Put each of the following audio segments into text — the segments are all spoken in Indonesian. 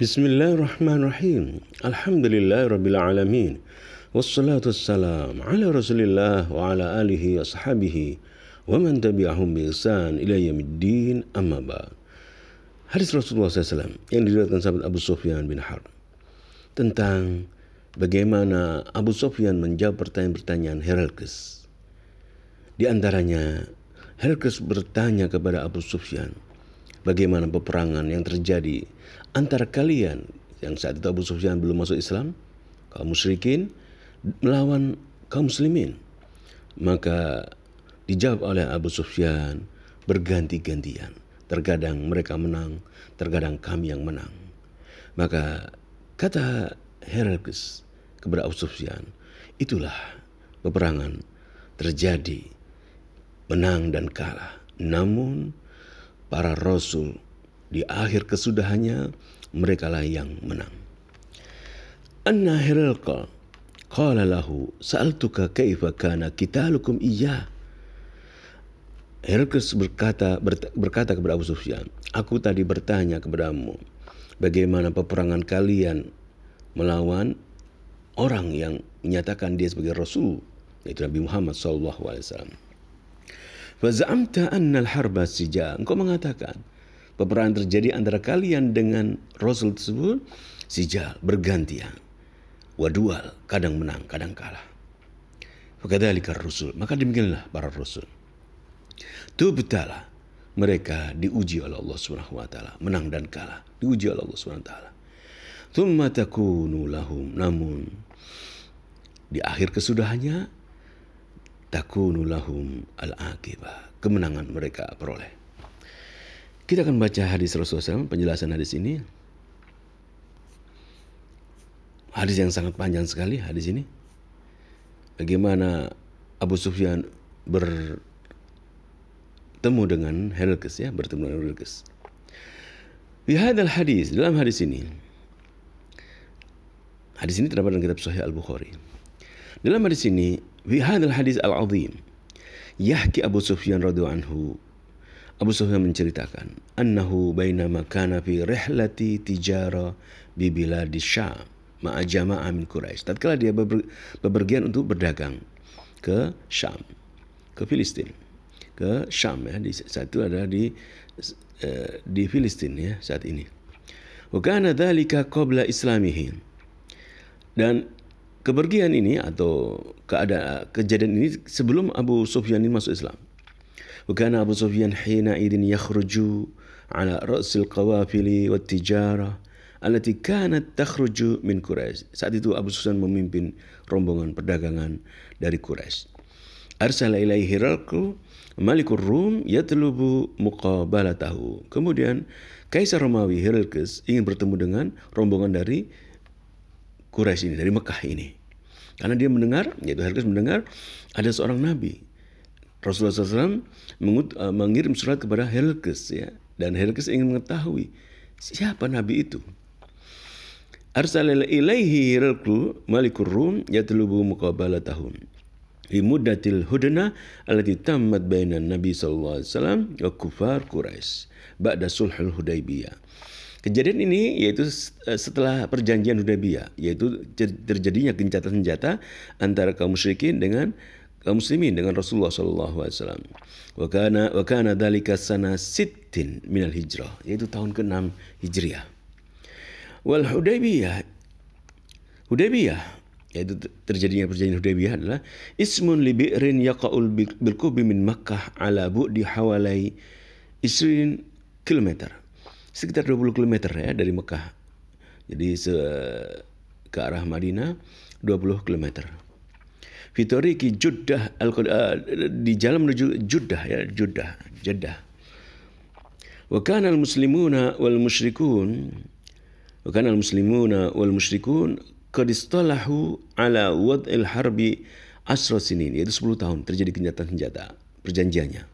Bismillahirrahmanirrahim. Alhamdulillahirrabbilalamin. Wassalatu wassalam ala rasulillah wa ala alihi wa sahabihi wa man tabi'ahum bi ihsan ila yamiddin amma ba. Hadis Rasulullah SAW yang diriwayatkan sahabat Abu Sufyan bin Harb tentang bagaimana Abu Sufyan menjawab pertanyaan-pertanyaan Herakles. Di antaranya Herakles bertanya kepada Abu Sufyan, bagaimana peperangan yang terjadi antara kalian yang saat itu Abu Sufyan belum masuk Islam, kaum musyrikin melawan kaum muslimin. Maka dijawab oleh Abu Sufyan berganti-gantian. Terkadang mereka menang, terkadang kami yang menang. Maka kata Herakles kepada Abu Sufyan, itulah peperangan terjadi menang dan kalah. Namun para rasul di akhir kesudahannya merekalah yang menang. Anna Hiralqa qala lahu sa'altuka kaifa kana qitalukum iya. Herakles berkata berkata kepada Abu Sufyan, "Aku tadi bertanya kepadamu, bagaimana peperangan kalian melawan orang yang menyatakan dia sebagai rasul, yaitu Nabi Muhammad Alaihi Wasallam. Fazamta annal harba sija. Engkau mengatakan peperangan terjadi antara kalian dengan Rasul tersebut sijal bergantian. Wadual kadang menang kadang kalah. Fakadhalika rusul. Maka demikianlah para rasul. Tubtala mereka diuji oleh Allah Subhanahu wa taala, menang dan kalah, diuji oleh Allah Subhanahu wa taala. Tsumma takunu lahum namun di akhir kesudahannya takunu al -akibah. Kemenangan mereka peroleh. Kita akan baca hadis Rasulullah SAW, penjelasan hadis ini. Hadis yang sangat panjang sekali hadis ini. Bagaimana Abu Sufyan bertemu dengan Heracles ya, bertemu dengan Heracles. Di hadal hadis, dalam hadis ini. Hadis ini terdapat dalam kitab Sahih Al-Bukhari. Dalam hadis ini بهذا الحديث العظيم يحكي أبو سفيان رضي عنه Abu Sufyan menceritakan, "Annahu bainama kana fi rihlati tijara bi biladi مع ma'a من min Tatkala dia untuk berdagang ke Syam, ke Filistin, ke Syam ya, di satu ada di eh, di Filistin ya saat ini. Wa kana qabla islamihin Dan Kepergian ini atau keadaan kejadian ini sebelum Abu Sufyan ini masuk Islam. Sufyan hina idin yakhruju ala ra'sil qawafili القوافل tijara التي كانت takhruju min Quraisy. Saat itu Abu Sufyan memimpin rombongan perdagangan dari Quraisy. Arsala ilaihi Hiralku Malikur Rum yatlubu muqabalatahu. Kemudian Kaisar Romawi Heracles ingin bertemu dengan rombongan dari Quraisy ini, dari Mekah ini. Karena dia mendengar, yaitu Herkes mendengar ada seorang nabi. Rasulullah SAW mengut, uh, mengirim surat kepada Herkes ya, dan Herkes ingin mengetahui siapa nabi itu. Arsalil ilaihi Heraklu malikur Rum yatlubu muqabalatahum fi muddatil hudna allati tammat bainan nabi sallallahu alaihi wasallam wa kufar Quraisy ba'da sulhul Hudaybiyah. Kejadian ini yaitu eh, setelah perjanjian Hudaybiyah, yaitu terjadinya gencatan senjata antara kaum musyrikin dengan kaum muslimin dengan Rasulullah sallallahu alaihi wasallam. Wa kana wa kana dzalika sana hijrah, yaitu tahun ke-6 Hijriah. Wal Hudaybiyah Hudaybiyah yaitu terjadinya perjanjian Hudaybiyah adalah ismun li bi'rin yaqa'ul bil min Makkah ala bu'di hawalai isrin kilometer sekitar 20 km ya dari Mekah. Jadi se ke arah Madinah 20 km. Fitoriki Juddah al uh, eh, di jalan menuju Juddah ya Juddah Jeddah. Wa kana al-muslimuna wal musyrikun wa kana al-muslimuna wal musyrikun qad istalahu ala wad'il harbi asra sinin yaitu 10 tahun terjadi kenyataan senjata perjanjiannya.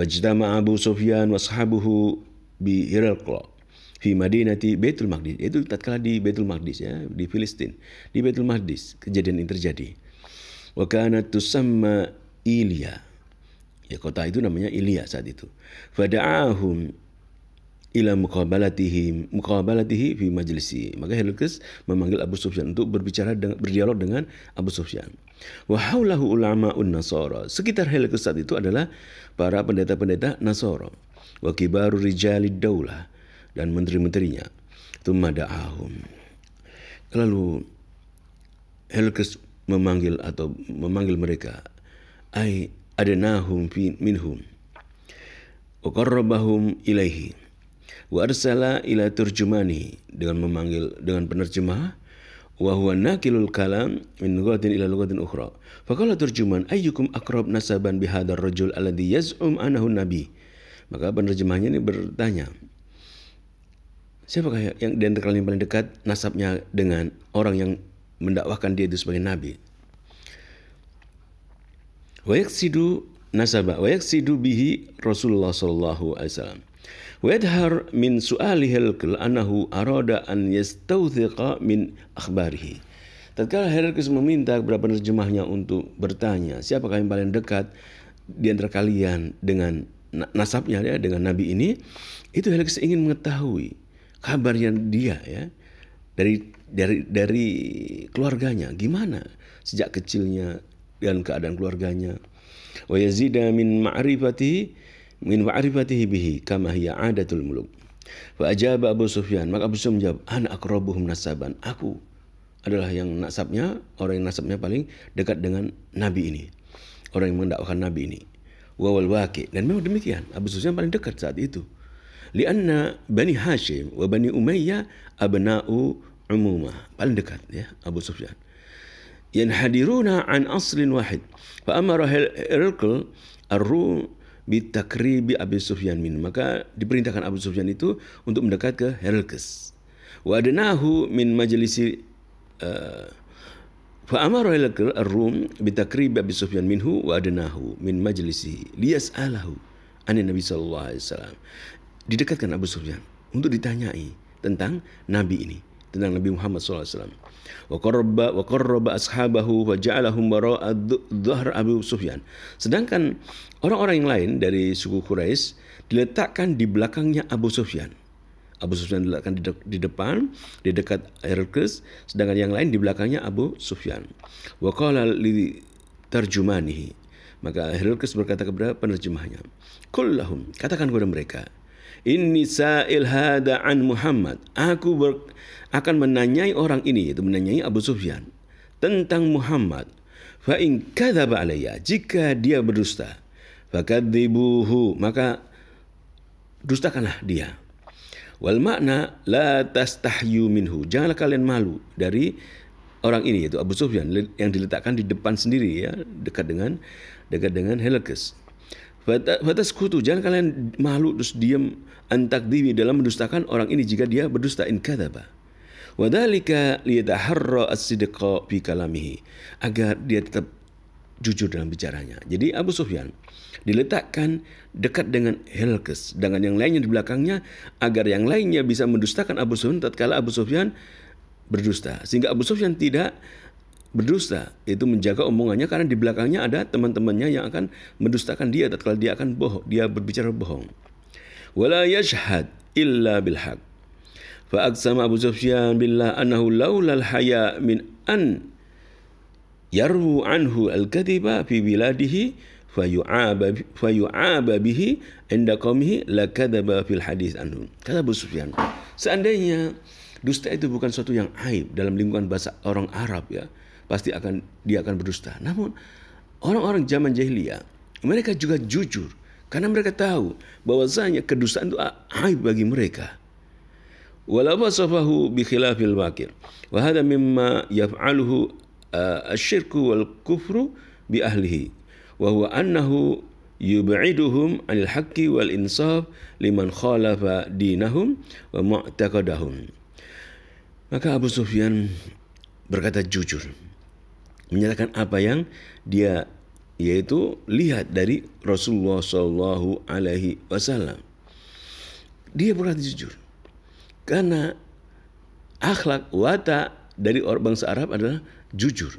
Wajdama Abu Sufyan wa bi di fi Madinati Baitul Maqdis. Itu tatkala di Baitul Maqdis ya, di Filistin. Di Baitul Maqdis kejadian ini terjadi. Wa kanat tusamma Ilya. Ya kota itu namanya Ilya saat itu. Fada'ahum ila muqabalatihim muqabalatihi fi majlisi maka Herakles memanggil Abu Sufyan untuk berbicara dengan berdialog dengan Abu Sufyan wa haulahu ulamaun nasara sekitar Herakles saat itu adalah para pendeta-pendeta Nasara wa kibaru rijali daulah dan menteri-menterinya thumma da'ahum lalu Helkes memanggil atau memanggil mereka ai adenahum minhum wa qarrabahum ilaihi wa arsala ila turjumani dengan memanggil dengan penerjemah wa huwa nakilul kalam min lughatin ila lughatin ukhra faqala turjuman ayyukum aqrab nasaban bihadar rajul alladhi yaz'um annahu nabi maka penerjemahnya ini bertanya, siapakah yang diantara yang paling dekat nasabnya dengan orang yang mendakwahkan dia itu sebagai nabi? nasabah, wayak sidu bihi Rasulullah sallallahu alaihi wasallam. Wadhar min سؤاله هرقل anahu أراد an يستوثق min akhbarihi. Tatkala Herakles meminta kepada penerjemahnya untuk bertanya, siapakah yang paling dekat di antara kalian dengan nasabnya ya dengan nabi ini itu Helikes ingin mengetahui kabarnya dia ya dari dari dari keluarganya gimana sejak kecilnya dan keadaan keluarganya wa yazida min ma'rifati min ma'rifatihi bihi kama hiya adatul muluk fa ajaba Abu Sufyan maka Abu Sufyan menjawab ana aqrabuhum nasaban aku adalah yang nasabnya orang yang nasabnya paling dekat dengan nabi ini orang yang mendakwahkan nabi ini wawal waki dan memang demikian Abu Sufyan paling dekat saat itu lianna Bani Hashim wa Bani Umayyah abna'u umumah paling dekat ya Abu Sufyan yang hadiruna an aslin wahid fa amara Hilqal ar-Rum bi Abu Sufyan min maka diperintahkan Abu Sufyan itu untuk mendekat ke Herkes wa adnahu min majlisi uh, فأمر الروم بتقريب أبي سفيان منه وأدناه من مجلسه ليسأله عن النبي صلى الله عليه وسلم didekatkan Abu Sufyan untuk ditanyai tentang Nabi ini tentang Nabi Muhammad SAW. Wa qarraba wa qarraba ashabahu wa ja'alahum wara'a dhahr Abu Sufyan. Sedangkan orang-orang yang lain dari suku Quraisy diletakkan di belakangnya Abu Sufyan. Abu Sufyan diletakkan di, de di depan, di dekat Herakles, sedangkan yang lain di belakangnya Abu Sufyan. Wa qala li tarjumanihi. Maka Herakles berkata kepada penerjemahnya, "Kullahum, katakan kepada mereka, ini sa'il hada an Muhammad. Aku ber, akan menanyai orang ini, yaitu menanyai Abu Sufyan tentang Muhammad. Fa in kadzaba alayya, jika dia berdusta, fakadzibuhu, maka dustakanlah dia Wal makna la tastahyu minhu. Janganlah kalian malu dari orang ini yaitu Abu Sufyan yang diletakkan di depan sendiri ya dekat dengan dekat dengan Herakles. Batas kutu jangan kalian malu terus diam dini dalam mendustakan orang ini jika dia berdusta in kadaba. Wadalika liyataharra as-sidqa fi kalamihi agar dia tetap jujur dalam bicaranya. Jadi Abu Sufyan diletakkan dekat dengan Helkes dengan yang lainnya di belakangnya agar yang lainnya bisa mendustakan Abu Sufyan tatkala Abu Sufyan berdusta sehingga Abu Sufyan tidak berdusta itu menjaga omongannya karena di belakangnya ada teman-temannya yang akan mendustakan dia tatkala dia akan bohong dia berbicara bohong wala yashhad illa bil haq fa aqsama Abu Sufyan billah annahu laulal haya min an yarwu anhu al-kadhiba fi biladihi fayu'aba fayu'aba bihi inda qaumihi la kadhaba fil hadis anhu. Kata Abu Sufyan, seandainya dusta itu bukan suatu yang aib dalam lingkungan bahasa orang Arab ya, pasti akan dia akan berdusta. Namun orang-orang zaman jahiliyah mereka juga jujur karena mereka tahu bahwasanya kedustaan itu aib bagi mereka. walau wasafahu bi khilafil wakil. Wa hadha mimma yaf'aluhu الشرك والكفر بأهله وهو أنه يبعدهم عن الحق والإنصاف لمن خالف دينهم ومعتقدهم maka Abu Sufyan berkata jujur menyatakan apa yang dia yaitu lihat dari Rasulullah Shallallahu Alaihi Wasallam. Dia berkata jujur, karena akhlak watak dari orang bangsa Arab adalah jujur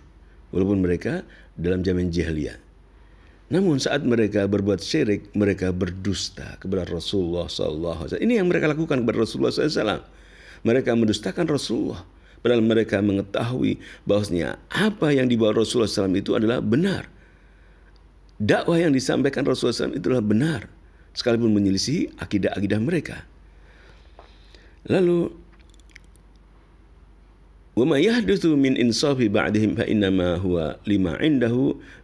walaupun mereka dalam zaman jahiliyah. Namun saat mereka berbuat syirik, mereka berdusta kepada Rasulullah SAW. Ini yang mereka lakukan kepada Rasulullah SAW. Mereka mendustakan Rasulullah. Padahal mereka mengetahui bahwasanya apa yang dibawa Rasulullah SAW itu adalah benar. Dakwah yang disampaikan Rasulullah SAW itulah benar. Sekalipun menyelisihi akidah-akidah mereka. Lalu وما يحدث من إنصاف بعدهم فإنما هو lima عنده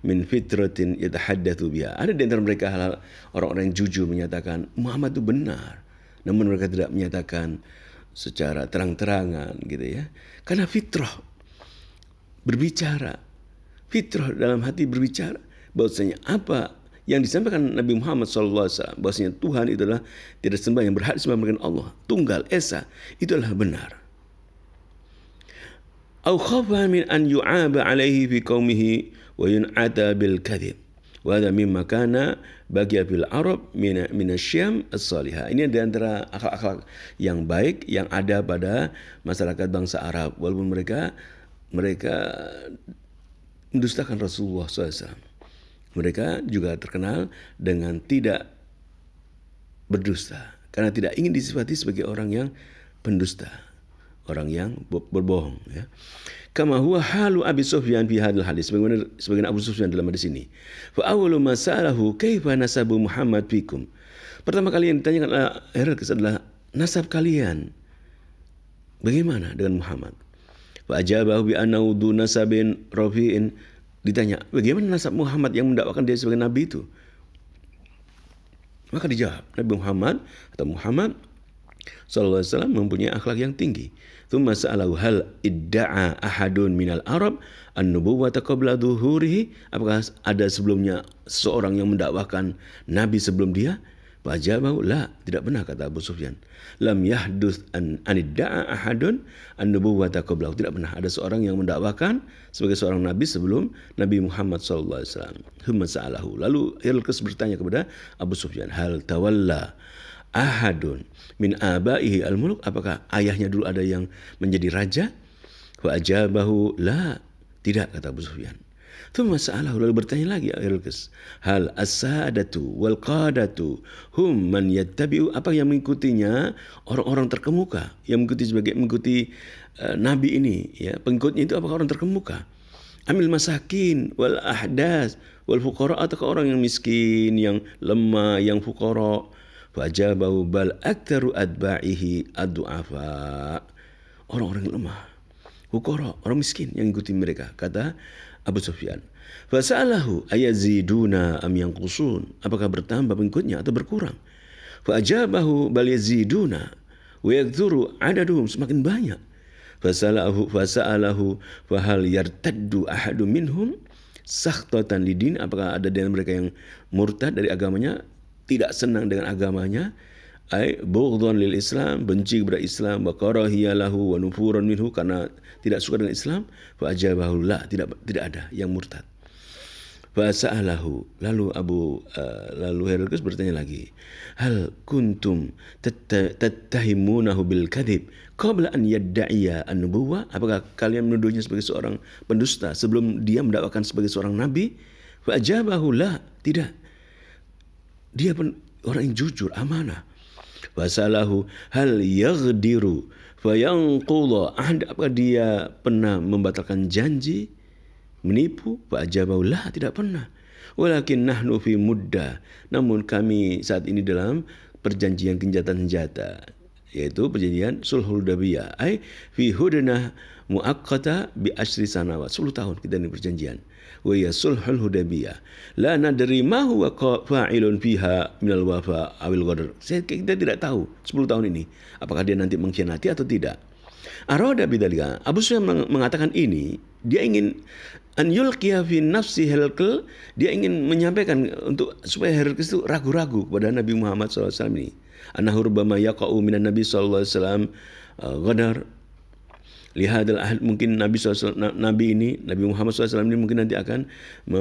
min fitratin yatahaddatu biha. Ada di antara mereka hal-hal orang-orang yang jujur menyatakan Muhammad itu benar. Namun mereka tidak menyatakan secara terang-terangan gitu ya. Karena fitrah berbicara. Fitrah dalam hati berbicara. Bahwasanya apa yang disampaikan Nabi Muhammad SAW. Bahwasanya Tuhan itu adalah tidak sembah yang berhak disembah dengan Allah. Tunggal Esa. Itu adalah benar. أو خوفا من أن يعاب عليه في قومه وينعتى بالكذب وهذا مما كان bagi abil arab minasyam as-salihah ini di antara akhlak-akhlak yang baik yang ada pada masyarakat bangsa Arab walaupun mereka mereka mendustakan Rasulullah SAW mereka juga terkenal dengan tidak berdusta karena tidak ingin disifati sebagai orang yang pendusta orang yang berbohong ya. Kama huwa halu Abi Sufyan fi hadal hadis sebagaimana sebagian Abu Sufyan dalam hadis ini. Fa awwalu masalahu kaifa nasabu Muhammad fikum. Pertama kali yang ditanyakan Herakles adalah nasab kalian. Bagaimana dengan Muhammad? Fa ajabahu bi annahu du nasabin rafi'in ditanya, bagaimana nasab Muhammad yang mendakwakan dia sebagai nabi itu? Maka dijawab, Nabi Muhammad atau Muhammad Sallallahu Alaihi Wasallam mempunyai akhlak yang tinggi. Thumma sa'alahu hal idda'a ahadun minal Arab an-nubuwata qabla duhurihi. Apakah ada sebelumnya seorang yang mendakwakan Nabi sebelum dia? Fajabahu la, tidak pernah kata Abu Sufyan. Lam yahdus an anidda'a ahadun an-nubuwata qablahu. Tidak pernah ada seorang yang mendakwakan sebagai seorang nabi sebelum Nabi Muhammad sallallahu alaihi wasallam. sa'alahu. Lalu Hilqis bertanya kepada Abu Sufyan, "Hal tawalla ahadun min abaihi al-muluk apakah ayahnya dulu ada yang menjadi raja wa ajabahu la tidak kata Abu Sufyan Thumma sa'alahu lalu bertanya lagi Al-Qis ya hal as-sadatu wal qadatu hum man yattabi'u apa yang mengikutinya orang-orang terkemuka yang mengikuti sebagai mengikuti uh, nabi ini ya pengikutnya itu apakah orang terkemuka Amil masakin wal ahdas wal fuqara atau orang yang miskin, yang lemah, yang fuqara Fajabahu bal aktaru adba'ihi adu'afa. Orang-orang lemah. Hukoro, orang miskin yang ikuti mereka. Kata Abu Sufyan. Fasa'alahu ayaziduna am yang kusun Apakah bertambah pengikutnya atau berkurang? Fajabahu bal yaziduna wa adaduhum semakin banyak. Fasaalahu fasaalahu fahal yartaddu ahadu minhum sakhtatan lidin apakah ada dengan mereka yang murtad dari agamanya tidak senang dengan agamanya, ai bughdhan lil Islam, benci kepada Islam, wa karahiyalahu wa nufuran minhu karena tidak suka dengan Islam, fa ajabahullah, tidak tidak ada yang murtad. Fasa'alahu. Lalu Abu uh, lalu Heraklius bertanya lagi, "Hal kuntum tattahimunahu bil kadhib qabla an yadda'iya an Apakah kalian menuduhnya sebagai seorang pendusta sebelum dia mendakwakan sebagai seorang nabi? Fa ajabahu la, tidak. Dia pen, orang yang jujur, amanah. Wasalahu hal yaghdiru fayanqudha ahd apa dia pernah membatalkan janji menipu fa'ajabaulah tidak pernah walakin nahnu fi mudda namun kami saat ini dalam perjanjian kenjatan senjata yaitu perjanjian sulhul dabiyah ai fi hudnah muakkata bi asri sanawat 10 tahun kita ini perjanjian wa ya sulhul hudaybiyah la nadri ma huwa fa'ilun fiha minal wafa awil saya, kita tidak tahu 10 tahun ini apakah dia nanti mengkhianati atau tidak Aroda bidalika Abu Sufyan mengatakan ini dia ingin an yulqiya fi nafsi helkel dia ingin menyampaikan untuk supaya Herakles itu ragu-ragu kepada Nabi Muhammad SAW ini anahur bama yaqau minan Nabi SAW uh, gadar lihat ahad mungkin Nabi SAW, Nabi ini Nabi Muhammad SAW ini mungkin nanti akan me,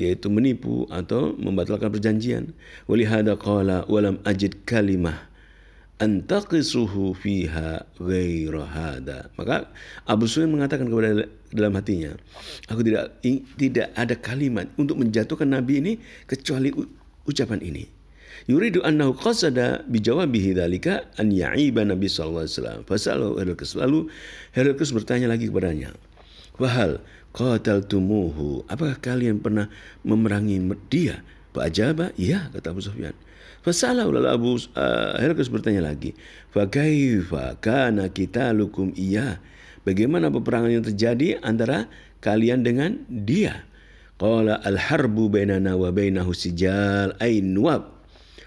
yaitu menipu atau membatalkan perjanjian walihada qala walam ajid kalimah antaqisuhu fiha ghairahada maka Abu Sufyan mengatakan kepada dalam hatinya aku tidak tidak ada kalimat untuk menjatuhkan Nabi ini kecuali ucapan ini yuridu annahu qasada bijawabihi dzalika an ya'iba Nabi sallallahu alaihi wasallam. Fasalu Herakles. Lalu Herakles bertanya lagi kepadanya. Wahal qataltumuhu. Apakah kalian pernah memerangi dia? Pak Ajaba, iya kata Abu Sufyan. Fasalu lalu Abu uh, eh, Herakles bertanya lagi, "Fakaifa kana kita lukum iya?" Bagaimana peperangan yang terjadi antara kalian dengan dia? Qala al-harbu bainana wa bainahu sijal ain nuwab.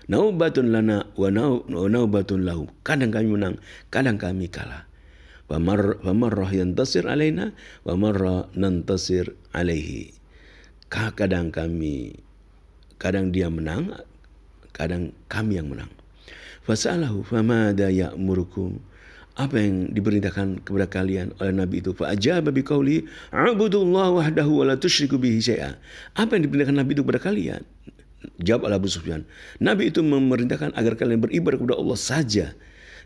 Naubatun lana wa naubatun lahu. Kadang kami menang, kadang kami kalah. Wa wa marrah yantasir alaina wa marrah nantasir alaihi. Kadang kami, kadang dia menang, kadang kami yang menang. Fasalahu famada ya'murukum apa yang diperintahkan kepada kalian oleh Nabi itu fa ajaba biqauli 'Abudullaha wahdahu wa la tusyriku bihi syai'a apa yang diperintahkan Nabi itu kepada kalian Jawab Abu Sufyan. Nabi itu memerintahkan agar kalian beribadah kepada Allah saja.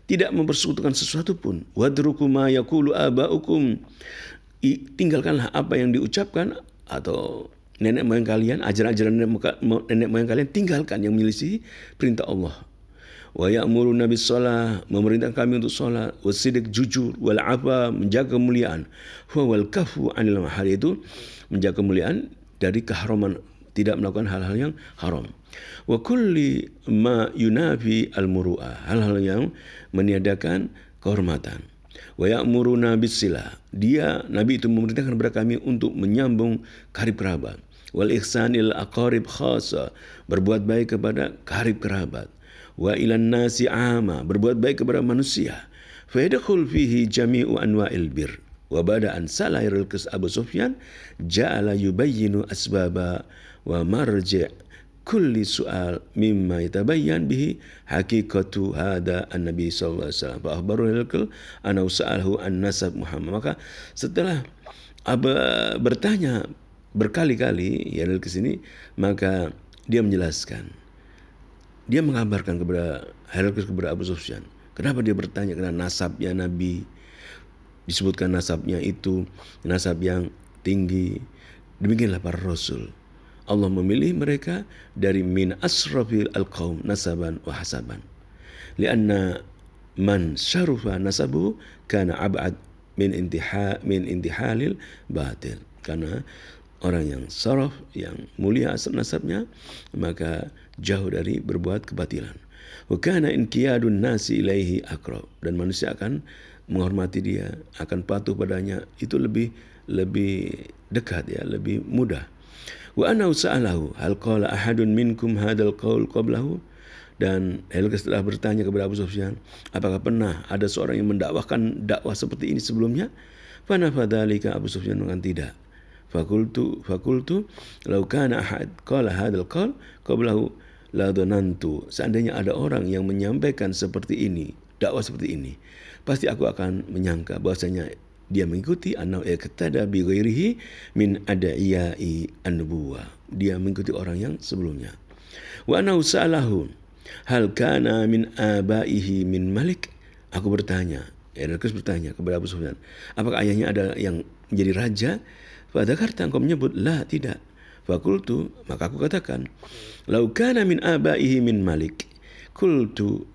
Tidak mempersekutukan sesuatu pun. Wadruku yakulu aba'ukum. Tinggalkanlah apa yang diucapkan atau nenek moyang kalian, ajaran-ajaran nenek moyang kalian tinggalkan yang menyelisihi perintah Allah. Wa ya'muru nabi sholah, memerintahkan kami untuk sholat, wa sidik jujur, wal apa, menjaga kemuliaan. Wa wal kafu anil mahal itu menjaga kemuliaan dari keharaman tidak melakukan hal-hal yang haram. Wa kulli ma yunafi al-muru'ah, hal-hal yang meniadakan kehormatan. Wa ya'muruna sila. Dia Nabi itu memerintahkan kepada kami untuk menyambung karib kerabat. Wal ihsanil aqarib khasa, berbuat baik kepada karib kerabat. Wa ilan nasi ama, berbuat baik kepada manusia. Fa fihi jami'u anwa'il bir. Wabada an salairul qis Abu Sufyan ja'ala yubayyinu asbaba wa marji' kulli su'al mimma yatabayyan bihi haqiqatu hada an-nabi sallallahu alaihi wasallam. Fa akhbaru hilkal ana sa'alhu an nasab Muhammad. Maka setelah apa bertanya berkali-kali ya ke sini maka dia menjelaskan dia mengabarkan kepada Herakles kepada Abu Sufyan kenapa dia bertanya karena nasabnya Nabi disebutkan nasabnya itu nasab yang tinggi demikianlah para rasul Allah memilih mereka dari min asrafil al nasaban wa hasaban. Lianna man syarufa nasabu kana abad min intiha min intihalil batil. Karena orang yang saraf yang mulia asal nasabnya maka jauh dari berbuat kebatilan. Wa kana inqiyadun nasi ilaihi akrab dan manusia akan menghormati dia, akan patuh padanya itu lebih lebih dekat ya, lebih mudah. Wa ana sa'alahu hal qala ahadun minkum hadal qaul qablahu dan Helga setelah bertanya kepada Abu Sufyan, apakah pernah ada seorang yang mendakwahkan dakwah seperti ini sebelumnya? Fanafadhalika Abu Sufyan mengatakan tidak. Fakultu fakultu lau kana ahad qala hadal qaul qablahu la donantu. Seandainya ada orang yang menyampaikan seperti ini, dakwah seperti ini, pasti aku akan menyangka bahwasanya dia mengikuti anau iktada bi ghairihi min ada'iyai an-nubuwah. Dia mengikuti orang yang sebelumnya. Wa anau sa'alahu hal kana min abaihi min malik? Aku bertanya, Heraklius ya, bertanya kepada Abu Sufyan, apakah ayahnya ada yang jadi raja? Fadzakarta engkau menyebut, la tidak. Fakultu, maka aku katakan, kana min abaihi min malik. Kultu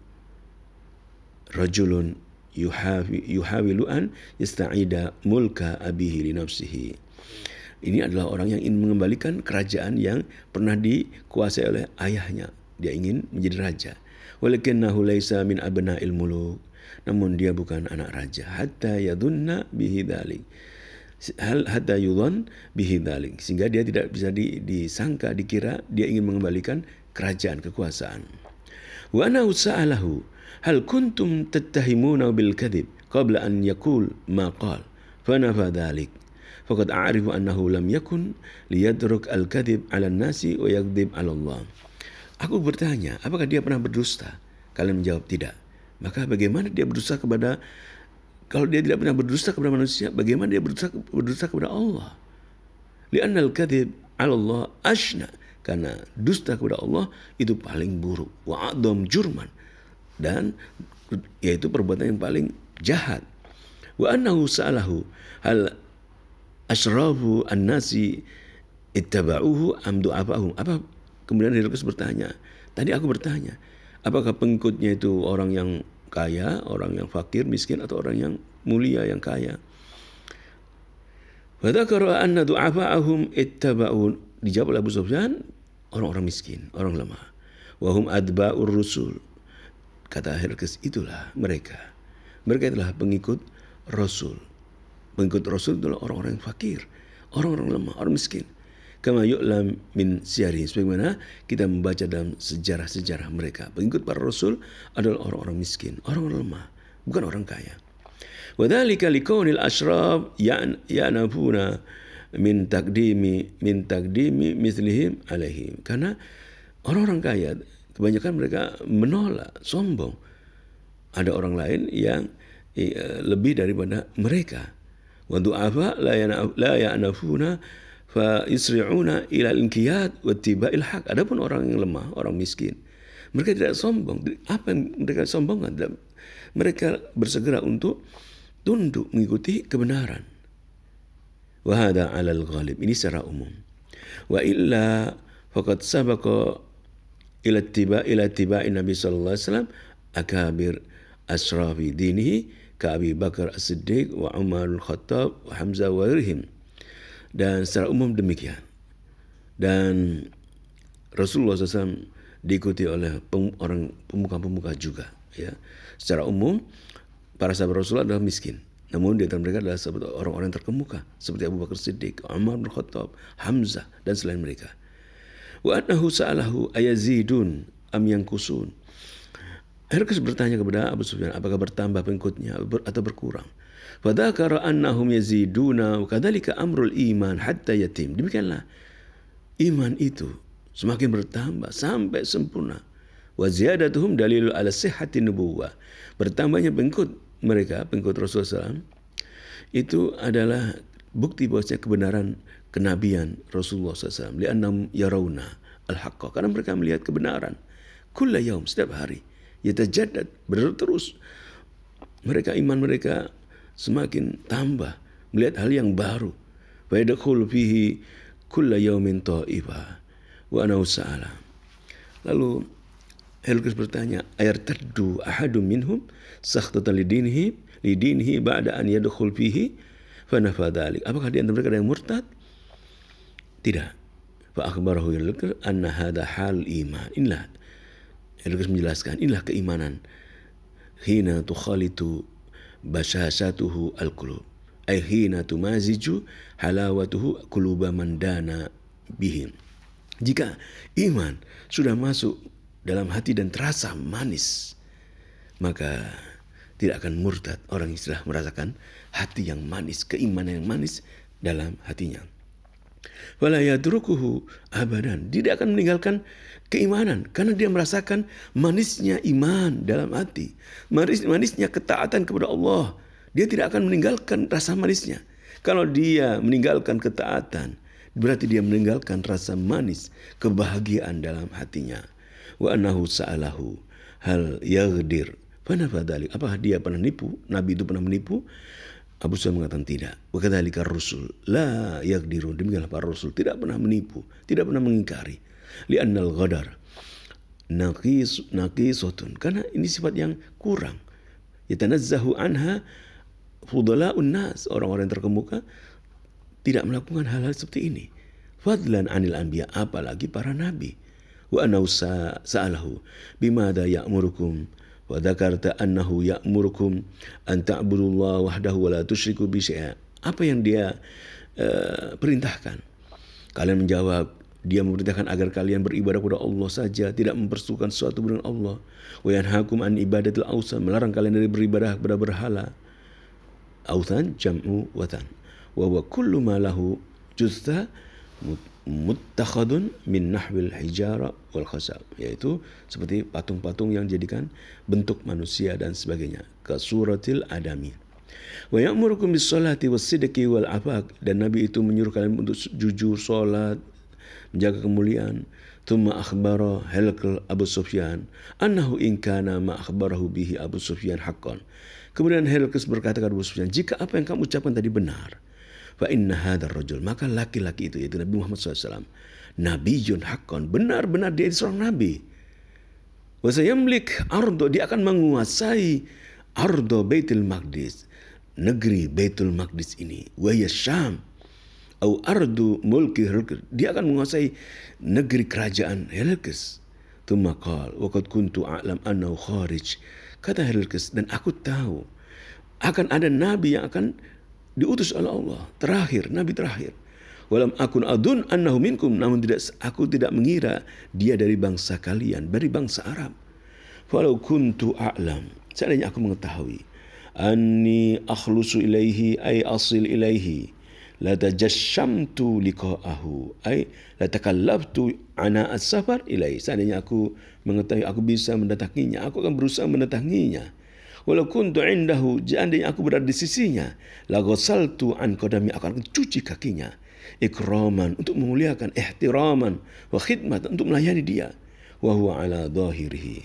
rajulun yuhawilu an yasta'ida mulka abihi li nafsihi. Ini adalah orang yang ingin mengembalikan kerajaan yang pernah dikuasai oleh ayahnya. Dia ingin menjadi raja. Walakinnahu laisa min abna'il muluk. Namun dia bukan anak raja. Hatta yadunna bihi dhalik. Hal hatta yudhan bihi dhalik. Sehingga dia tidak bisa disangka, dikira dia ingin mengembalikan kerajaan, kekuasaan. Wa ana usa'alahu hal kuntum tattahimuna bil kadhib qabla an yaqul ma qal fanafa dhalik faqad a'rifu annahu lam yakun liyadruk al kadhib 'ala nasi wa yakdhib 'ala Allah Aku bertanya, apakah dia pernah berdusta? Kalian menjawab tidak. Maka bagaimana dia berdusta kepada kalau dia tidak pernah berdusta kepada manusia, bagaimana dia berdusta, berdusta kepada Allah? Lianna al-kadhib 'ala Allah ashna karena dusta kepada Allah itu paling buruk wa adom jurman dan yaitu perbuatan yang paling jahat. Wa annahu sa'alahu hal an annasi ittaba'uhu am du'afahum. Apa kemudian Herakles bertanya, tadi aku bertanya, apakah pengikutnya itu orang yang kaya, orang yang fakir, miskin atau orang yang mulia yang kaya? Fadzakara anna du'afa'ahum ittaba'un. Dijawab oleh Abu Sufyan, orang-orang miskin, orang lemah. Wahum adba'ur rusul Kata Herkes itulah mereka. Mereka itulah pengikut Rasul. Pengikut Rasul adalah orang-orang yang fakir, orang-orang lemah, orang miskin. Kama yu'lam min siari. Sebagaimana kita membaca dalam sejarah-sejarah mereka. Pengikut para Rasul adalah orang-orang miskin, orang-orang lemah, bukan orang kaya. Wadhalika likaunil ashraf ya'nafuna min takdimi min takdimi mislihim alaihim. Karena orang-orang kaya kebanyakan mereka menolak, sombong. Ada orang lain yang eh, lebih daripada mereka. Wa du'afa la ya'nafuna fa isri'una ila al-inqiyad wa tiba'il haq. Adapun orang yang lemah, orang miskin, mereka tidak sombong. Apa yang mereka sombong? Mereka bersegera untuk tunduk mengikuti kebenaran. Wahada alal ghalib. Ini secara umum. Wa illa faqad sabaqa ila tiba ila tiba Nabi sallallahu alaihi wasallam akabir asrafi dinihi ka Abi Bakar As-Siddiq wa Umar Al-Khattab wa Hamzah wa Rihim. Dan secara umum demikian. Dan Rasulullah SAW diikuti oleh pem, orang pemuka-pemuka juga. Ya. Secara umum para sahabat Rasulullah adalah miskin. Namun di antara mereka adalah orang-orang terkemuka seperti Abu Bakar Siddiq, Umar bin Khattab, Hamzah dan selain mereka. Wa annahu sa'alahu ayazidun am kusun. Herkes bertanya kepada Abu Sufyan, apakah bertambah pengikutnya atau berkurang? Fadakara annahum yaziduna wa kadzalika amrul iman hatta yatim. Demikianlah iman itu semakin bertambah sampai sempurna. Wa ziyadatuhum dalilu ala sihhati nubuwah. Bertambahnya pengikut mereka, pengikut Rasulullah SAW, itu adalah bukti bahwasanya kebenaran kenabian Rasulullah SAW. Liannam yarawna al-haqqa. Karena mereka melihat kebenaran. Kulla yaum, setiap hari. Yatajadat, berterus terus. Mereka iman mereka semakin tambah. Melihat hal yang baru. Faidakul fihi kulla yaumin ta'iba. Wa ana usa'ala. Lalu Helgus bertanya, air terdu ahadu minhum sakhtata lidinhi lidinhi ba'da an yadkhul fihi fa Apakah di antara mereka ada yang murtad? Tidak. Fa akhbarahu Ilqis ya anna hadha hal iman. Inilah Ilqis ya menjelaskan inilah keimanan. Hina tukhalitu basasatuhu al kulub Ay hina tumaziju halawatuhu Kuluba Mandana bihim. Jika iman sudah masuk dalam hati dan terasa manis, maka tidak akan murtad orang yang sudah merasakan hati yang manis, keimanan yang manis dalam hatinya. Walayadrukuhu abadan. Tidak akan meninggalkan keimanan karena dia merasakan manisnya iman dalam hati. Manis, manisnya ketaatan kepada Allah. Dia tidak akan meninggalkan rasa manisnya. Kalau dia meninggalkan ketaatan, berarti dia meninggalkan rasa manis kebahagiaan dalam hatinya. Wa annahu sa'alahu hal yaghdir Apakah dia pernah nipu? Nabi itu pernah menipu? Abu Sufyan mengatakan tidak. Wakadhalika rusul. La yakdiru. Demikianlah para rasul. Tidak pernah menipu. Tidak pernah mengingkari. Li'annal ghadar. naki naqisotun. Karena ini sifat yang kurang. Yatanazzahu anha fudala unnas. Orang-orang yang terkemuka tidak melakukan hal-hal seperti ini. Fadlan anil anbiya. Apalagi para nabi. Wa anau sa'alahu. Bimada ya'murukum. وذكرت أنه يأمركم أن تعبدوا الله وحده ولا تشركوا به شيئا apa yang dia uh, perintahkan kalian menjawab dia memerintahkan agar kalian beribadah kepada Allah saja, tidak mempersekutukan sesuatu dengan Allah. Wa yanhakum an ibadatil ausan, melarang kalian dari beribadah kepada berhala. Ausan jam'u watan. Wa wa kullu ma lahu juzza muttakhadun min nahwil hijara wal khasab yaitu seperti patung-patung yang jadikan bentuk manusia dan sebagainya ke suratil adami wa ya'murukum bis salati was sidqi wal afaq dan nabi itu menyuruh kalian untuk jujur salat menjaga kemuliaan thumma akhbara halakal abu sufyan annahu in kana ma akhbarahu bihi abu sufyan haqqan kemudian Herakles berkata kepada abu sufyan jika apa yang kamu ucapkan tadi benar Fa inna hadar rajul. Maka laki-laki itu yaitu Nabi Muhammad SAW. Nabi Yun hakon. Benar-benar dia seorang nabi. yamlik ardo. Dia akan menguasai ardo Baitul Maqdis. Negeri Baitul Maqdis ini. Waya Syam. Au ardu mulki Herkes. Dia akan menguasai negeri kerajaan Herkes. Thumma qal, kun kuntu a'lam annahu kharij. Kata Herkes, dan aku tahu akan ada nabi yang akan diutus oleh Allah terakhir nabi terakhir walam akun adun annahu minkum namun tidak aku tidak mengira dia dari bangsa kalian dari bangsa Arab walau kuntu a'lam seandainya aku mengetahui anni akhlusu ilaihi ay asil ilaihi la tajassamtu liqa'ahu ay la takallabtu ana as-safar ilaihi seandainya aku mengetahui aku bisa mendatanginya aku akan berusaha mendatanginya Walau kuntu indahu, jadi aku berada di sisinya, lagosaltu an kodami, akan cuci kakinya. ikraman untuk memuliakan, ihtiraman, wa khidmat, untuk melayani dia. Wa huwa ala zahirihi.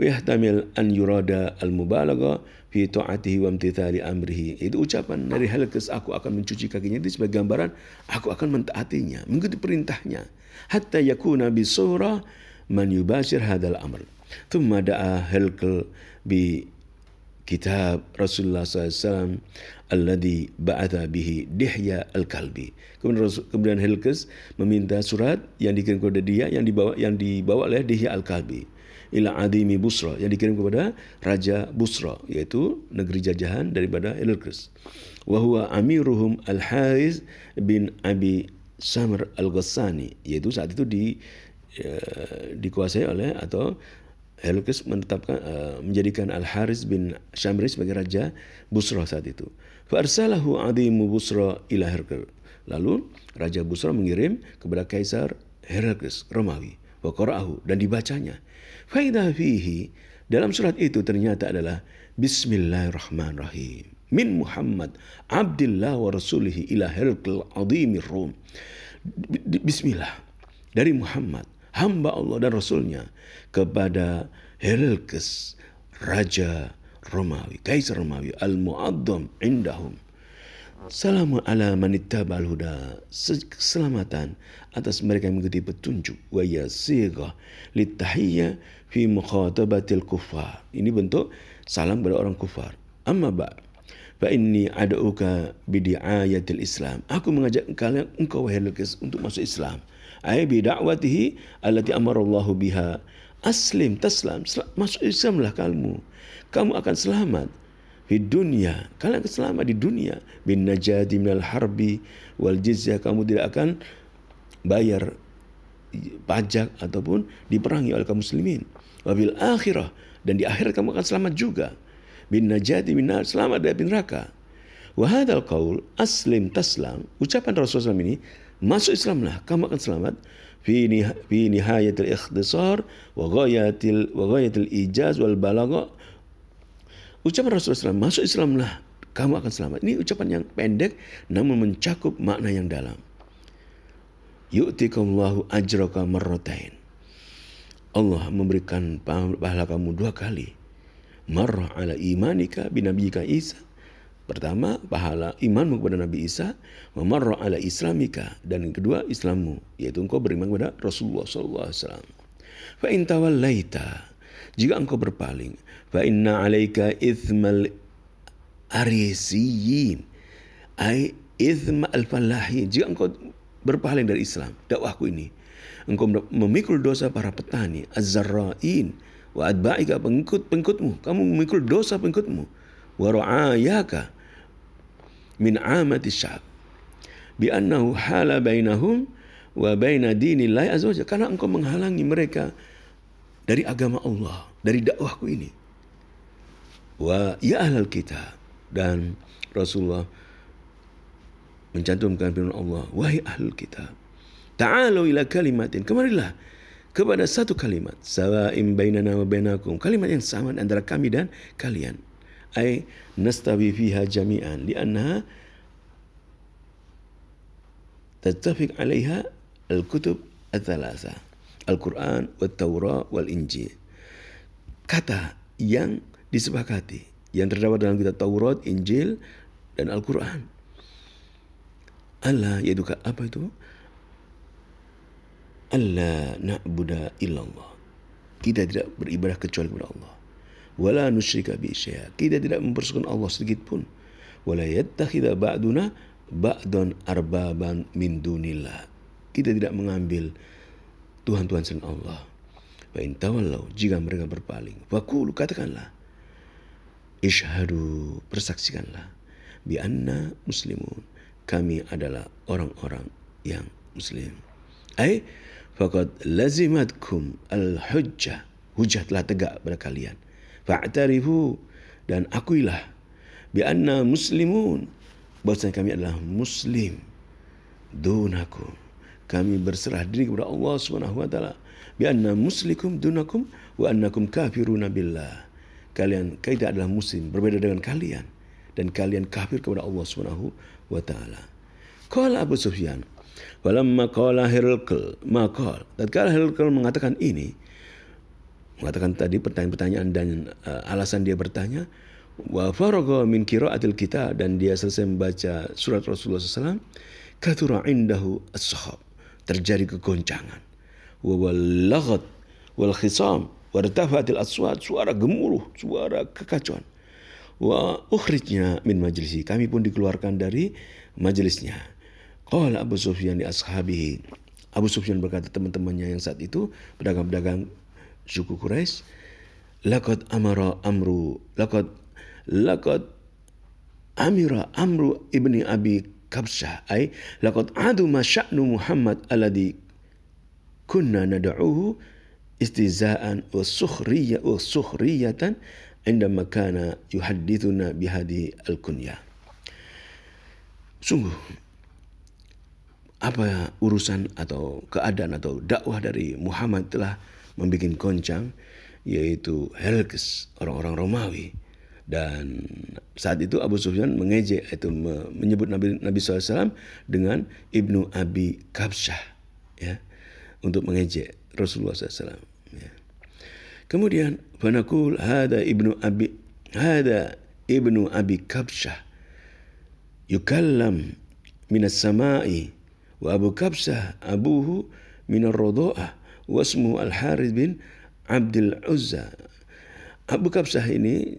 Wihtamil an yurada al-mubalaga fi ta'atihi wa amrihi. Itu ucapan dari Helkes, aku akan mencuci kakinya. Itu sebagai gambaran, aku akan mentaatinya, mengikuti perintahnya. Hatta yakuna bisura man yubashir hadal amr. Thumma da'a Helkel bi kitab Rasulullah SAW alladhi ba'atha bihi dihya al-kalbi. Kemudian, kemudian Hilkes meminta surat yang dikirim kepada dia yang dibawa yang dibawa oleh dihya al-kalbi ila adimi Busra yang dikirim kepada Raja Busra yaitu negeri jajahan daripada Hilkes. Wa amiruhum al haiz bin Abi Samr al-Ghassani yaitu saat itu di eh, dikuasai oleh atau Heraklius menetapkan uh, menjadikan Al Haris bin Syamri sebagai raja Busra saat itu. Farsalahu adimu Busra ila Herkel. Lalu raja Busra mengirim kepada kaisar Heraklius Romawi wa qara'ahu dan dibacanya. Faida fihi dalam surat itu ternyata adalah Bismillahirrahmanirrahim. Min Muhammad Abdillah wa Rasulihi ila Herkel Rom. Bismillah dari Muhammad hamba Allah dan Rasulnya kepada Herelkes, Raja Romawi, Kaisar Romawi, Al-Mu'addam indahum. Salamu ala manittaba'al huda. Keselamatan atas mereka yang mengikuti petunjuk. Wa yasigah litahiyya fi mukhatabatil kufar. Ini bentuk salam kepada orang kufar. Amma ba' Fa inni ad'uka bidi'ayatil Islam. Aku mengajak kalian, engkau wahai lukis untuk masuk Islam. Ay bi da'watihi allati amarallahu biha. Aslim taslam, masuk Islamlah kamu. Kamu akan selamat di dunia kalian akan selamat di dunia bin najati minal harbi wal jizya kamu tidak akan bayar pajak ataupun diperangi oleh kaum muslimin wabil akhirah dan di akhirat kamu akan selamat juga bin najati minal selamat dari neraka wa hadzal qaul aslim taslam ucapan Rasulullah SAW ini masuk Islamlah kamu akan selamat fi nihayatil ikhtisar wa ghayatil wa ghayatil ijaz wal balagha ucapan Rasulullah SAW, masuk Islamlah kamu akan selamat ini ucapan yang pendek namun mencakup makna yang dalam yu'tikumullahu ajraka marratain Allah memberikan pahala kamu dua kali marra ala imanika binabiyika Isa Pertama, pahala iman kepada Nabi Isa, mamarra ala islamika. Dan yang kedua, Islammu, yaitu engkau beriman kepada Rasulullah SAW. Fa in laita jika engkau berpaling, fa inna alaika ithmal arisiyin. ay ithma al-falahin. Jika engkau berpaling dari Islam, dakwahku ini, engkau memikul dosa para petani, az wa adba'ika pengikut-pengikutmu. Kamu memikul dosa pengikutmu wa من min الشعب بأنه bi بينهم وبين bainahum wa baina dinillahi karena engkau menghalangi mereka dari agama Allah dari dakwahku ini wa ya ahlal kita dan Rasulullah mencantumkan firman Allah wahai ahlul kita ta'alu ila kalimatin kemarilah kepada satu kalimat sawa'in bainana wa bainakum kalimat yang sama antara kami dan kalian أي نستوي fiha jami'an, لأنها تتفق عليها الكتب الثلاثة Al-Quran, At-Taurah, Wal-Injil. Kata yang disepakati, yang terdapat dalam kitab Taurat, Injil, dan Al-Quran. Allah yaitu apa itu? Allah na'budu illallah. Kita tidak beribadah kecuali kepada Allah wala nusyrika bi syai'a. Kita tidak mempersekutukan Allah sedikit pun. Wala yattakhidha ba'duna ba'dan arbaban min dunillah. Kita tidak mengambil Tuhan-Tuhan selain Allah. Wa in tawallau jika mereka berpaling. Fakul katakanlah. Ishadu persaksikanlah. Bi anna muslimun. Kami adalah orang-orang yang muslim. Ai faqad lazimatkum al-hujjah. Hujjah telah tegak pada kalian. Fa'tarifu dan akuilah bi anna muslimun bahwasanya kami adalah muslim dunakum kami berserah diri kepada Allah Subhanahu wa taala bi anna muslikum dunakum wa annakum kafiruna billah kalian kita adalah muslim berbeda dengan kalian dan kalian kafir kepada Allah Subhanahu wa taala qala Abu Sufyan walamma qala Hirqal maqal tatkala Hirqal mengatakan ini Katakan tadi pertanyaan-pertanyaan dan uh, alasan dia bertanya. Wa faragha min qiraatil kita dan dia selesai membaca surat Rasulullah SAW. Kathura indahu as Terjadi kegoncangan. Wa walaghat wal khisam wartafatil aswat suara gemuruh, suara kekacauan. Wa ukhrijna min majlisi. Kami pun dikeluarkan dari majelisnya. Qala Abu Sufyan li ashabihi. Abu Sufyan berkata teman-temannya yang saat itu pedagang-pedagang suku Quraisy laqad amara amru laqad laqad amira amru ibni abi kabsah ay laqad adu masya'nu Muhammad alladhi kunna nad'uhu istizaan wa sukhriya wa sukhriyatan indama kana yuhadithuna bihadi al-kunya sungguh apa urusan atau keadaan atau dakwah dari Muhammad telah membuat goncang yaitu Helkes orang-orang Romawi dan saat itu Abu Sufyan mengejek itu menyebut Nabi Nabi SAW dengan ibnu Abi Kabsah ya untuk mengejek Rasulullah SAW. Ya. Kemudian fanakul hada ibnu Abi hada ibnu Abi Kabsah yukallam minas samai wa Abu Kabsah abuhu minar rodoah wasmu Al-Harith bin Abdul Uzza. Abu ah, Kabsah ini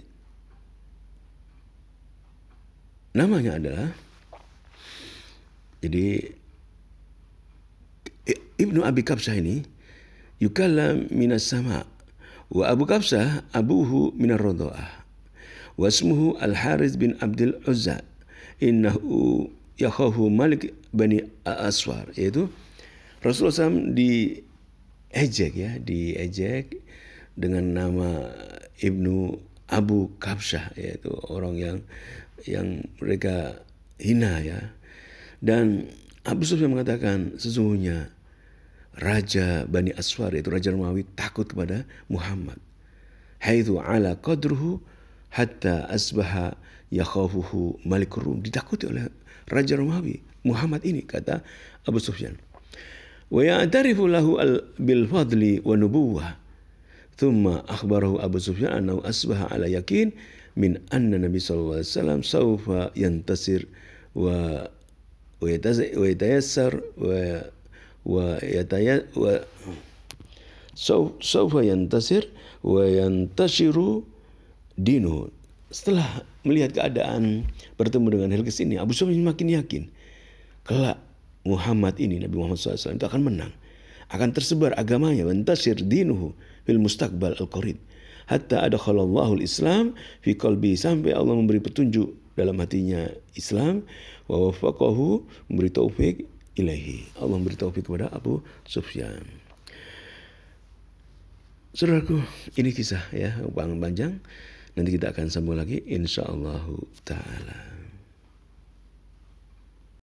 namanya adalah jadi Ibnu Abi Kabsah ini yukallam minas sama wa Abu Kabsah abuhu minar rodoah wasmuhu Al Harith bin Abdul Uzza innahu yakhahu Malik bani Aswar yaitu Rasulullah SAW di ejek ya, diejek dengan nama Ibnu Abu Kabsah yaitu orang yang yang mereka hina ya. Dan Abu Sufyan mengatakan sesungguhnya Raja Bani Aswar yaitu Raja Romawi takut kepada Muhammad. Haitsu ala qadruhu hatta asbaha yakhafuhu Malik Rum. Ditakuti oleh Raja Romawi Muhammad ini kata Abu Sufyan. ويعترف له بالفضل والنبوة ثم أخبره أبو thumma أنه Abu على يقين من أن النبي min anna Nabi وسلم سوف ينتصر saufa wa wa wa wa setelah melihat keadaan bertemu dengan Helkes ini Abu Sufyan makin yakin kelak Muhammad ini Nabi Muhammad SAW itu akan menang akan tersebar agamanya mentasir dinuhu fil mustaqbal al qarid hatta ada Allahul Islam fi kalbi sampai Allah memberi petunjuk dalam hatinya Islam wa wafakahu memberi taufik ilahi Allah memberi taufik kepada Abu Sufyan Saudaraku, ini kisah ya, panjang. Nanti kita akan sambung lagi insya Allah ta'ala.